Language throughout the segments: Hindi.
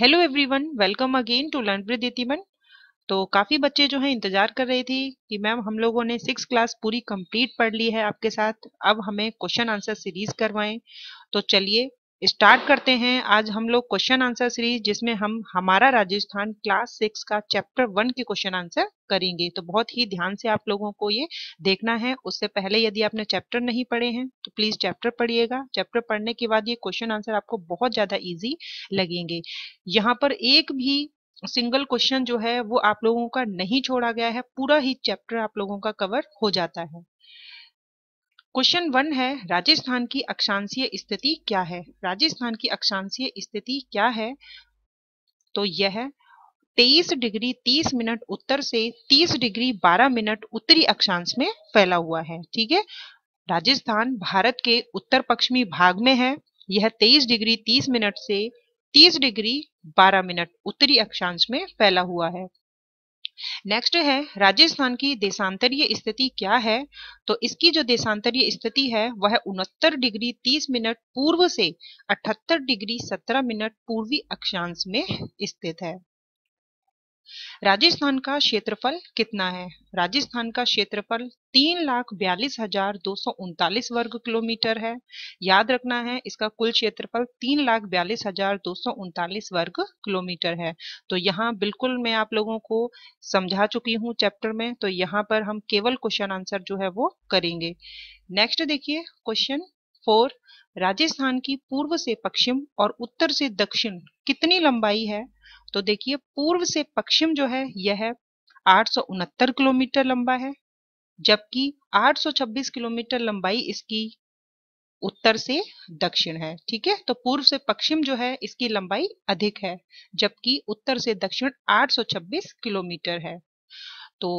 hello everyone welcome again to learn with यतिमन तो काफ़ी बच्चे जो हैं इंतज़ार कर रहे थी कि मैम हम लोगों ने सिक्स क्लास पूरी कंप्लीट पढ़ ली है आपके साथ अब हमें क्वेश्चन आंसर सीरीज करवाएं तो चलिए स्टार्ट करते हैं आज हम लोग क्वेश्चन आंसर सीरीज जिसमें हम हमारा राजस्थान क्लास सिक्स का चैप्टर वन के क्वेश्चन आंसर करेंगे तो बहुत ही ध्यान से आप लोगों को ये देखना है उससे पहले यदि आपने चैप्टर नहीं पढ़े हैं तो प्लीज चैप्टर पढ़िएगा चैप्टर पढ़ने के बाद ये क्वेश्चन आंसर आपको बहुत ज्यादा ईजी लगेंगे यहाँ पर एक भी सिंगल क्वेश्चन जो है वो आप लोगों का नहीं छोड़ा गया है पूरा ही चैप्टर आप लोगों का कवर हो जाता है क्वेश्चन वन है राजस्थान की अक्षांशीय स्थिति क्या है राजस्थान की अक्षांशीय स्थिति क्या है तो यह तेईस डिग्री तीस मिनट उत्तर से तीस डिग्री बारह मिनट उत्तरी अक्षांश में फैला हुआ है ठीक है राजस्थान भारत के उत्तर पश्चिमी भाग में है यह तेईस डिग्री तीस मिनट से तीस डिग्री बारह मिनट उत्तरी अक्षांश में फैला हुआ है नेक्स्ट है राजस्थान की देशांतरीय स्थिति क्या है तो इसकी जो देशांतरीय स्थिति है वह उनहत्तर डिग्री तीस मिनट पूर्व से अठहत्तर डिग्री सत्रह मिनट पूर्वी अक्षांश में स्थित है राजस्थान का क्षेत्रफल कितना है राजस्थान का क्षेत्रफल तीन लाख बयालीस हजार दो सौ उनतालीस वर्ग किलोमीटर है याद रखना है इसका कुल क्षेत्रफल तीन लाख बयालीस हजार दो सौ उनतालीस वर्ग किलोमीटर है तो यहाँ बिल्कुल मैं आप लोगों को समझा चुकी हूँ चैप्टर में तो यहाँ पर हम केवल क्वेश्चन आंसर जो है वो करेंगे नेक्स्ट देखिए क्वेश्चन फोर राजस्थान की पूर्व से पश्चिम और उत्तर से दक्षिण कितनी लंबाई है तो देखिए पूर्व से पश्चिम जो है यह आठ किलोमीटर लंबा है जबकि 826 किलोमीटर लंबाई इसकी उत्तर से दक्षिण है ठीक है तो पूर्व से पश्चिम जो है इसकी लंबाई अधिक है जबकि उत्तर से दक्षिण 826 किलोमीटर है तो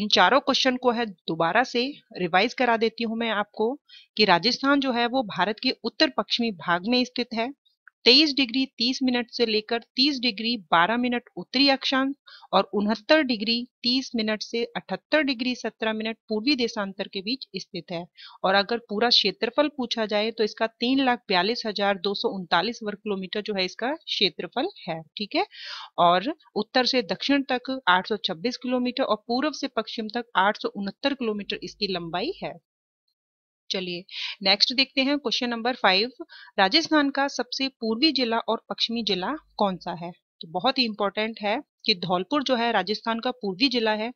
इन चारों क्वेश्चन को है दोबारा से रिवाइज करा देती हूं मैं आपको कि राजस्थान जो है वो भारत के उत्तर पश्चिमी भाग में स्थित है 23 डिग्री 30 मिनट से लेकर 30 डिग्री 12 मिनट उत्तरी अक्षांश और उनहत्तर डिग्री 30 मिनट से 78 डिग्री 17 मिनट पूर्वी देशांतर के बीच स्थित है और अगर पूरा क्षेत्रफल पूछा जाए तो इसका तीन लाख बयालीस हजार दो सौ उनतालीस वर्ग किलोमीटर जो है इसका क्षेत्रफल है ठीक है और उत्तर से दक्षिण तक आठ किलोमीटर और पूर्व से पश्चिम तक आठ किलोमीटर इसकी लंबाई है चलिए नेक्स्ट देखते हैं क्वेश्चन नंबर फाइव राजस्थान का सबसे पूर्वी जिला और पश्चिमी जिला कौन सा है तो बहुत ही इंपॉर्टेंट है कि धौलपुर जो है राजस्थान का पूर्वी जिला है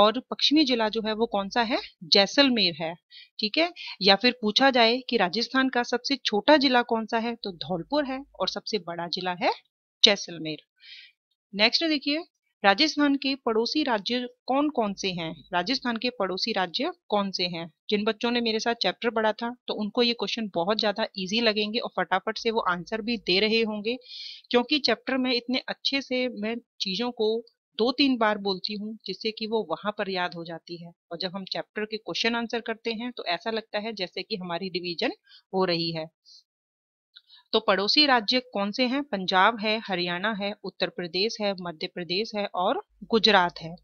और पश्चिमी जिला जो है वो कौन सा है जैसलमेर है ठीक है या फिर पूछा जाए कि राजस्थान का सबसे छोटा जिला कौन सा है तो धौलपुर है और सबसे बड़ा जिला है जैसलमेर नेक्स्ट देखिए राजस्थान के पड़ोसी राज्य कौन कौन से हैं राजस्थान के पड़ोसी राज्य कौन से हैं जिन बच्चों ने मेरे साथ चैप्टर पढ़ा था तो उनको ये क्वेश्चन बहुत ज़्यादा इजी लगेंगे और फटाफट से वो आंसर भी दे रहे होंगे क्योंकि चैप्टर में इतने अच्छे से मैं चीज़ों को दो तीन बार बोलती हूँ जिससे कि वो वहां पर याद हो जाती है और जब हम चैप्टर के क्वेश्चन आंसर करते हैं तो ऐसा लगता है जैसे कि हमारी रिवीजन हो रही है तो पड़ोसी राज्य कौन से हैं पंजाब है हरियाणा है उत्तर प्रदेश है मध्य प्रदेश है और गुजरात है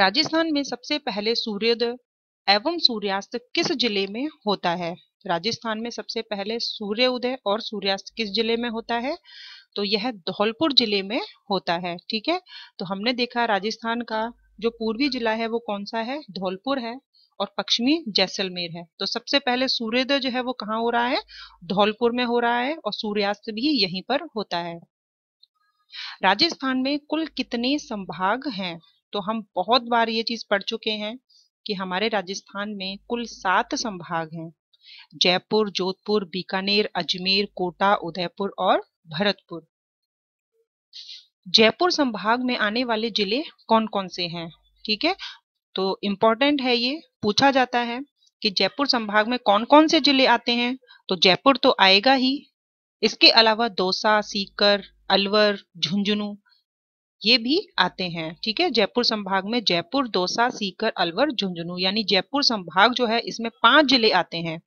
राजस्थान में सबसे पहले सूर्योदय एवं सूर्यास्त किस जिले में होता है राजस्थान में सबसे पहले सूर्योदय और सूर्यास्त किस जिले में होता है तो यह धौलपुर जिले में होता है ठीक है तो हमने देखा राजस्थान का जो पूर्वी जिला है वो कौन सा है धौलपुर है और पश्चिमी जैसलमेर है तो सबसे पहले सूर्योदय जो है वो कहाँ हो रहा है धौलपुर में हो रहा है और सूर्यास्त भी यहीं पर होता है राजस्थान में कुल कितने संभाग हैं तो हम बहुत बार ये चीज पढ़ चुके हैं कि हमारे राजस्थान में कुल सात संभाग हैं जयपुर जोधपुर बीकानेर अजमेर कोटा उदयपुर और भरतपुर जयपुर संभाग में आने वाले जिले कौन कौन से हैं ठीक है तो इम्पोर्टेंट है ये पूछा जाता है कि जयपुर संभाग में कौन कौन से जिले आते हैं तो जयपुर तो आएगा ही इसके अलावा दौसा सीकर अलवर झुंझुनू ये भी आते हैं ठीक है जयपुर संभाग में जयपुर दौसा सीकर अलवर झुंझुनू यानी जयपुर संभाग जो है इसमें पांच जिले आते हैं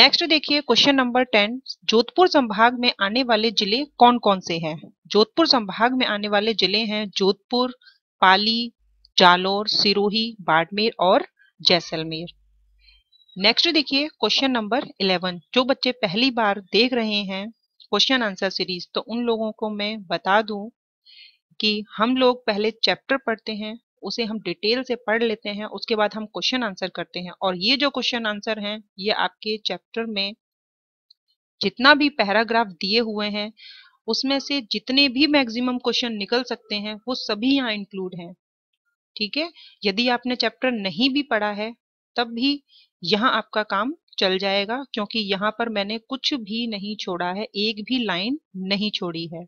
नेक्स्ट देखिए क्वेश्चन नंबर टेन जोधपुर संभाग में आने वाले जिले कौन कौन से हैं जोधपुर संभाग में आने वाले जिले हैं जोधपुर पाली जालोर सिरोही बाड़मेर और जैसलमेर नेक्स्ट देखिए क्वेश्चन नंबर इलेवन जो बच्चे पहली बार देख रहे हैं क्वेश्चन आंसर सीरीज तो उन लोगों को मैं बता दूं कि हम लोग पहले चैप्टर पढ़ते हैं उसे हम डिटेल से पढ़ लेते हैं उसके बाद हम क्वेश्चन आंसर करते हैं और ये जो क्वेश्चन आंसर हैं ये आपके चैप्टर में जितना भी पैराग्राफ दिए हुए हैं उसमें से जितने भी मैक्सिमम क्वेश्चन निकल सकते हैं वो सभी यहाँ इंक्लूड हैं ठीक है यदि आपने चैप्टर नहीं भी पढ़ा है तब भी यहाँ आपका काम चल जाएगा क्योंकि यहाँ पर मैंने कुछ भी नहीं छोड़ा है एक भी लाइन नहीं छोड़ी है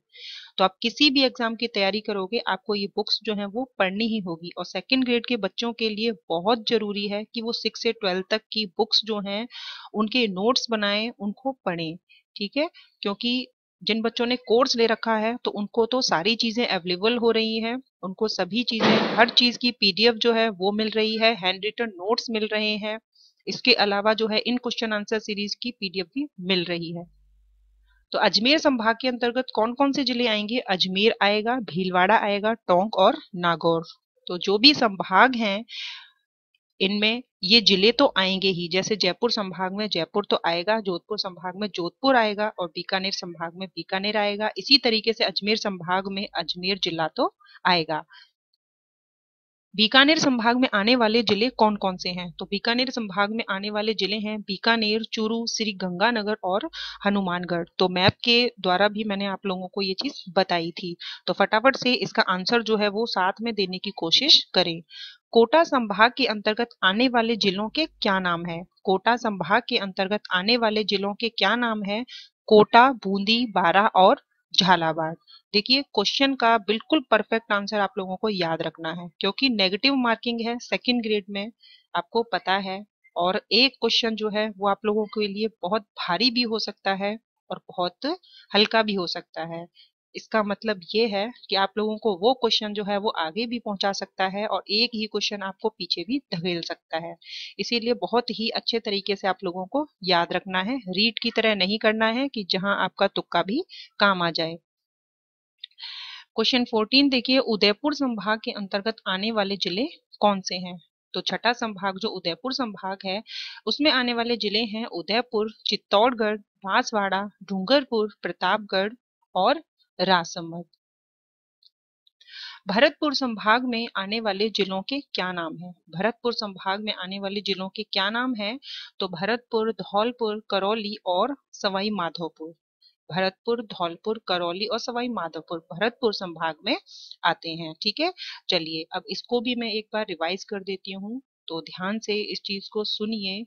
तो आप किसी भी एग्जाम की तैयारी करोगे आपको ये बुक्स जो है वो पढ़नी ही होगी और सेकंड ग्रेड के बच्चों के लिए बहुत जरूरी है कि वो सिक्स से ट्वेल्थ तक की बुक्स जो हैं उनके नोट्स बनाएं उनको पढ़ें ठीक है क्योंकि जिन बच्चों ने कोर्स ले रखा है तो उनको तो सारी चीज़ें अवेलेबल हो रही हैं उनको सभी चीज़ें हर चीज़ की पीडीएफ जो है वो मिल रही है हैंड रिटन नोट्स मिल रहे हैं इसके अलावा जो है इन क्वेश्चन आंसर सीरीज की पीडीएफ भी मिल रही है तो अजमेर संभाग के अंतर्गत कौन कौन से जिले आएंगे अजमेर आएगा भीलवाड़ा आएगा टोंक और नागौर तो जो भी संभाग हैं इनमें ये जिले तो आएंगे ही जैसे जयपुर संभाग में जयपुर तो आएगा जोधपुर संभाग में जोधपुर आएगा और बीकानेर संभाग में बीकानेर आएगा इसी तरीके से अजमेर संभाग में अजमेर जिला तो आएगा बीकानेर संभाग में आने वाले जिले कौन कौन से हैं तो बीकानेर संभाग में आने वाले जिले हैं बीकानेर चूरू श्री गंगानगर और हनुमानगढ़ तो मैप के द्वारा भी मैंने आप लोगों को ये चीज बताई थी तो फटाफट से इसका आंसर जो है वो साथ में देने की कोशिश करें कोटा संभाग के अंतर्गत आने वाले जिलों के क्या नाम है कोटा संभाग के अंतर्गत आने वाले जिलों के क्या नाम है कोटा बूंदी बारा और झालावाड़ देखिए क्वेश्चन का बिल्कुल परफेक्ट आंसर आप लोगों को याद रखना है क्योंकि नेगेटिव मार्किंग है सेकंड ग्रेड में आपको पता है और एक क्वेश्चन जो है वो आप लोगों के लिए बहुत भारी भी हो सकता है और बहुत हल्का भी हो सकता है इसका मतलब ये है कि आप लोगों को वो क्वेश्चन जो है वो आगे भी पहुंचा सकता है और एक ही क्वेश्चन आपको पीछे भी धकेल सकता है इसीलिए बहुत ही अच्छे तरीके से आप लोगों को याद रखना है रीड की तरह नहीं करना है कि जहां आपका तुक्का भी काम आ जाए क्वेश्चन फोर्टीन देखिए उदयपुर संभाग के अंतर्गत आने वाले जिले कौन से हैं तो छठा संभाग जो उदयपुर संभाग है उसमें आने वाले जिले हैं उदयपुर चित्तौड़गढ़ बांसवाड़ा डूंगरपुर प्रतापगढ़ और राजसमंद भरतपुर संभाग में आने वाले जिलों के क्या नाम है भरतपुर संभाग में आने वाले जिलों के क्या नाम है तो भरतपुर धौलपुर करौली और सवाई माधोपुर भरतपुर धौलपुर करौली और सवाई माधोपुर भरतपुर संभाग में आते हैं ठीक है चलिए अब इसको भी मैं एक बार रिवाइज कर देती हूँ तो ध्यान से इस चीज को सुनिए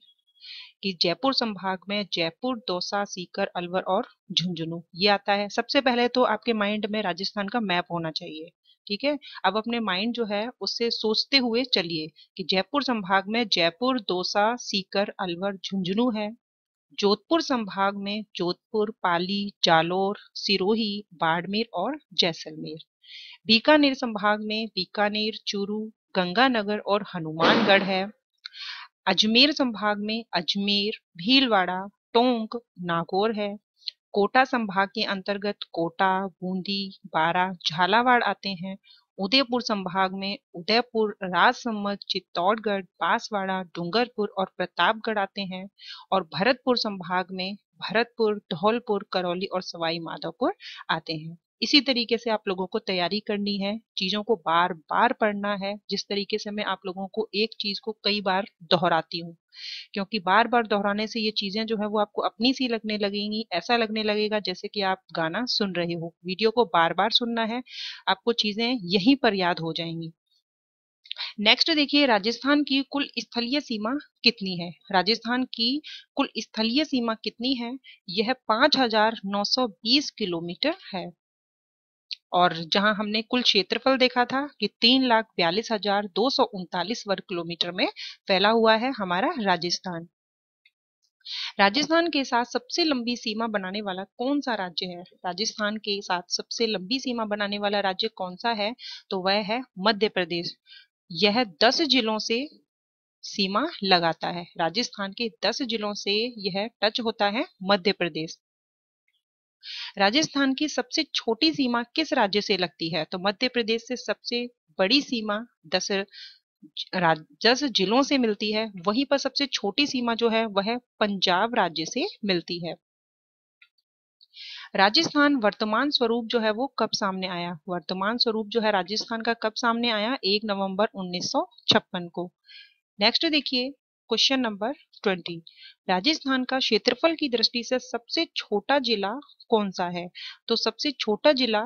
कि जयपुर संभाग में जयपुर दौसा सीकर अलवर और झुंझुनू ये आता है सबसे पहले तो आपके माइंड में राजस्थान का मैप होना चाहिए ठीक है अब अपने माइंड जो है उससे सोचते हुए चलिए कि जयपुर संभाग में जयपुर दौसा सीकर अलवर झुंझुनू है जोधपुर संभाग में जोधपुर पाली जालोर सिरोही बाड़मेर और जैसलमेर बीकानेर संभाग में बीकानेर चूरू गंगानगर और हनुमानगढ़ है अजमेर संभाग में अजमेर भीलवाड़ा टोंक नागौर है कोटा संभाग के अंतर्गत कोटा बूंदी बारा झालावाड़ आते हैं उदयपुर संभाग में उदयपुर राजसमंद चित्तौड़गढ़ बांसवाड़ा डूंगरपुर और प्रतापगढ़ आते हैं और भरतपुर संभाग में भरतपुर धौलपुर करौली और सवाई माधोपुर आते हैं इसी तरीके से आप लोगों को तैयारी करनी है चीजों को बार बार पढ़ना है जिस तरीके से मैं आप लोगों को एक चीज को कई बार दोहराती हूँ क्योंकि बार बार दोहराने से ये चीजें जो है वो आपको अपनी सी लगने लगेंगी ऐसा लगने लगेगा जैसे कि आप गाना सुन रहे हो वीडियो को बार बार सुनना है आपको चीजें यहीं पर याद हो जाएंगी नेक्स्ट देखिए राजस्थान की कुल स्थलीय सीमा कितनी है राजस्थान की कुल स्थलीय सीमा कितनी है यह 5,920 किलोमीटर है और जहां हमने कुल क्षेत्रफल देखा था कि तीन लाख बयालीस हजार दो सौ उनतालीस वर्ग किलोमीटर में फैला हुआ है हमारा राजस्थान राजस्थान के साथ सबसे लंबी सीमा बनाने वाला कौन सा राज्य है राजस्थान के साथ सबसे लंबी सीमा बनाने वाला राज्य कौन सा है तो वह है मध्य प्रदेश यह दस जिलों से सीमा लगाता है राजस्थान के दस जिलों से यह टच होता है मध्य प्रदेश राजस्थान की सबसे छोटी सीमा किस राज्य से लगती है तो मध्य प्रदेश से सबसे बड़ी सीमा दस राजस जिलों से मिलती है वहीं पर सबसे छोटी सीमा जो है वह पंजाब राज्य से मिलती है राजस्थान वर्तमान स्वरूप जो है वो कब सामने आया वर्तमान स्वरूप जो है राजस्थान का कब सामने आया एक नवंबर 1956 को नेक्स्ट देखिए क्वेश्चन नंबर ट्वेंटी राजस्थान का क्षेत्रफल की दृष्टि से सबसे छोटा जिला कौन सा है तो सबसे छोटा जिला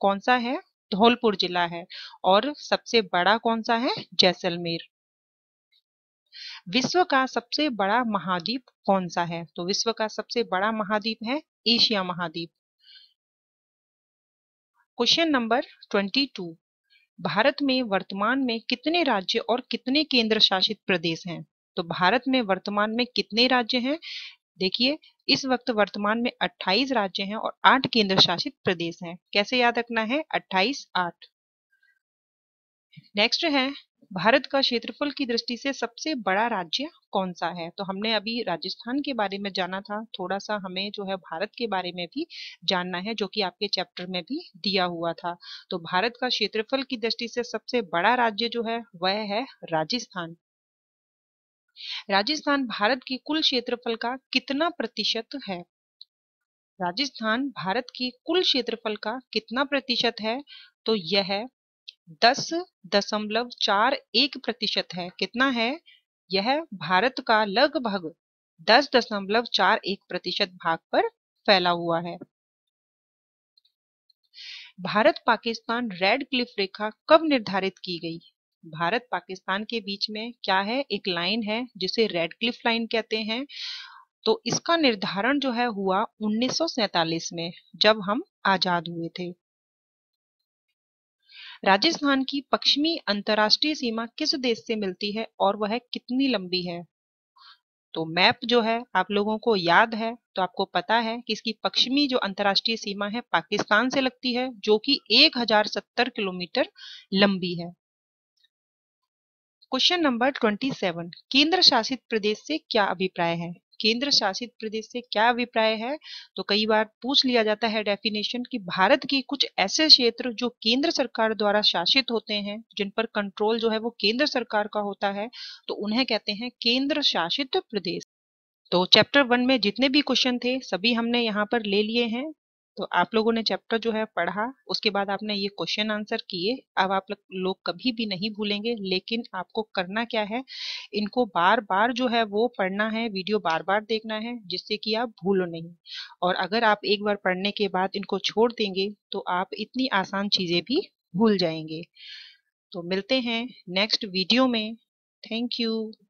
कौन सा है धौलपुर जिला है और सबसे बड़ा कौन सा है जैसलमेर विश्व का सबसे बड़ा महाद्वीप कौन सा है तो विश्व का सबसे बड़ा महाद्वीप है एशिया महाद्वीप question number twenty two Bharat में वर्तमान में कितने राज्य और कितने केंद्र शासित प्रदेश हैं तो भारत में वर्तमान में कितने राज्य हैं देखिए इस वक्त वर्तमान में 28 राज्य हैं और 8 केंद्र शासित प्रदेश हैं कैसे याद रखना है 28 आठ नेक्स्ट है भारत का क्षेत्रफल की दृष्टि से सबसे बड़ा राज्य कौन सा है तो हमने अभी राजस्थान के बारे में जाना था थोड़ा सा हमें जो है भारत के बारे में भी जानना है जो कि आपके चैप्टर में भी दिया हुआ था तो भारत का क्षेत्रफल की दृष्टि से सबसे बड़ा राज्य जो है वह है राजस्थान राजस्थान भारत की कुल क्षेत्रफल का कितना प्रतिशत है राजस्थान भारत की कुल क्षेत्रफल का कितना प्रतिशत है तो यह दस दशमलव चार एक प्रतिशत है कितना है यह भारत का लगभग दस दशमलव चार एक प्रतिशत भाग पर फैला हुआ है भारत पाकिस्तान रेड क्लिफ रेखा कब निर्धारित की गई भारत पाकिस्तान के बीच में क्या है एक लाइन है जिसे रेड क्लिफ लाइन कहते हैं तो इसका निर्धारण जो है हुआ उन्नीस में जब हम आजाद हुए थे राजस्थान की पश्चिमी अंतरराष्ट्रीय सीमा किस देश से मिलती है और वह कितनी लंबी है तो मैप जो है आप लोगों को याद है तो आपको पता है कि इसकी पश्चिमी जो अंतरराष्ट्रीय सीमा है पाकिस्तान से लगती है जो कि 1070 किलोमीटर लंबी है क्वेश्चन नंबर ट्वेंटी सेवन केंद्र शासित प्रदेश से क्या अभिप्राय है केंद्र शासित प्रदेश से क्या अभिप्राय है तो कई बार पूछ लिया जाता है डेफिनेशन कि भारत के कुछ ऐसे क्षेत्र जो केंद्र सरकार द्वारा शासित होते हैं जिन पर कंट्रोल जो है वो केंद्र सरकार का होता है तो उन्हें कहते हैं केंद्र शासित प्रदेश तो चैप्टर वन में जितने भी क्वेश्चन थे सभी हमने यहाँ पर ले लिए हैं तो आप लोगों ने चैप्टर जो है पढ़ा उसके बाद आपने ये क्वेश्चन आंसर किए अब आप लोग कभी भी नहीं भूलेंगे लेकिन आपको करना क्या है इनको बार बार जो है वो पढ़ना है वीडियो बार बार देखना है जिससे कि आप भूलो नहीं और अगर आप एक बार पढ़ने के बाद इनको छोड़ देंगे तो आप इतनी आसान चीजें भी भूल जाएंगे तो मिलते हैं नेक्स्ट वीडियो में थैंक यू